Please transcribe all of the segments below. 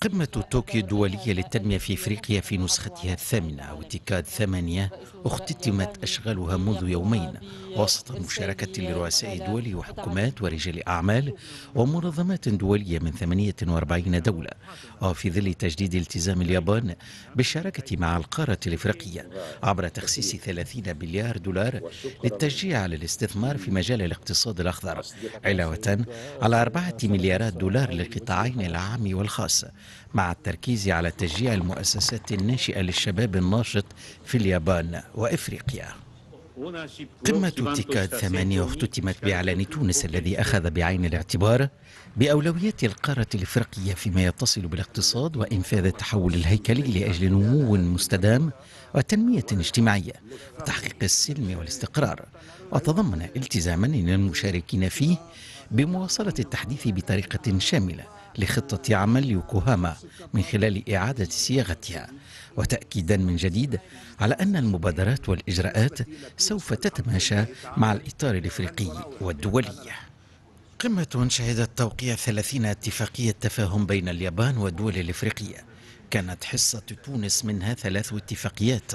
قمة طوكيو الدولية للتنمية في إفريقيا في نسختها الثامنة أو ثمانية اختتمت أشغالها منذ يومين وسط مشاركة لرؤساء دول وحكومات ورجال أعمال ومنظمات دولية من 48 دولة وفي ظل تجديد التزام اليابان بالشراكة مع القارة الإفريقية عبر تخصيص 30 مليار دولار للتشجيع على الاستثمار في مجال الاقتصاد الأخضر علاوة على 4 مليارات دولار للقطاعين العام والخاص مع التركيز على تشجيع المؤسسات الناشئة للشباب الناشط في اليابان وإفريقيا قمة تيكاد ثمانية اختتمت بإعلان تونس الذي أخذ بعين الاعتبار بأولويات القارة الإفريقية فيما يتصل بالاقتصاد وإنفاذ التحول الهيكلي لأجل نمو مستدام وتنمية اجتماعية وتحقيق السلم والاستقرار وتضمن التزاما للمشاركين فيه بمواصلة التحديث بطريقة شاملة لخطة عمل يوكوهاما من خلال إعادة صياغتها وتأكيدا من جديد على أن المبادرات والإجراءات سوف تتماشى مع الإطار الإفريقي والدولي قمة شهدت توقيع 30 اتفاقية تفاهم بين اليابان والدول الإفريقية كانت حصة تونس منها ثلاث اتفاقيات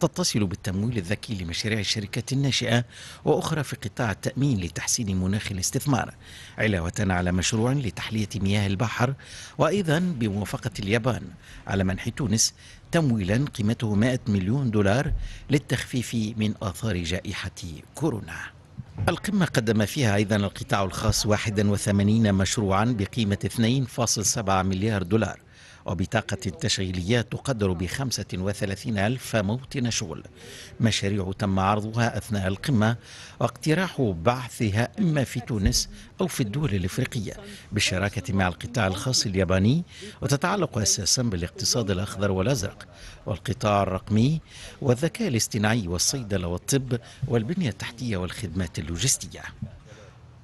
تتصل بالتمويل الذكي لمشاريع الشركات الناشئة وأخرى في قطاع التأمين لتحسين مناخ الاستثمار علاوة على مشروع لتحلية مياه البحر وأيضا بموافقة اليابان على منح تونس تمويلا قيمته 100 مليون دولار للتخفيف من آثار جائحة كورونا القمة قدم فيها أيضا القطاع الخاص 81 مشروعا بقيمة 2.7 مليار دولار وبطاقة تشغيلية تقدر ب 35 ألف موطن شغل مشاريع تم عرضها أثناء القمة واقتراح بعثها إما في تونس أو في الدول الإفريقية بالشراكة مع القطاع الخاص الياباني وتتعلق أساسا بالاقتصاد الأخضر والأزرق والقطاع الرقمي والذكاء الاصطناعي والصيدلة والطب والبنية التحتية والخدمات اللوجستية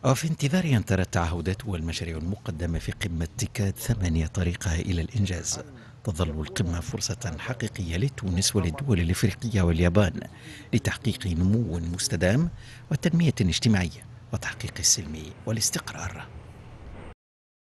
وفي انتظار أن ترى التعهدات والمشاريع المقدمة في قمة تكاد ثمانية طريقها إلى الإنجاز تظل القمة فرصة حقيقية لتونس وللدول الإفريقية واليابان لتحقيق نمو مستدام وتنمية اجتماعية وتحقيق السلم والاستقرار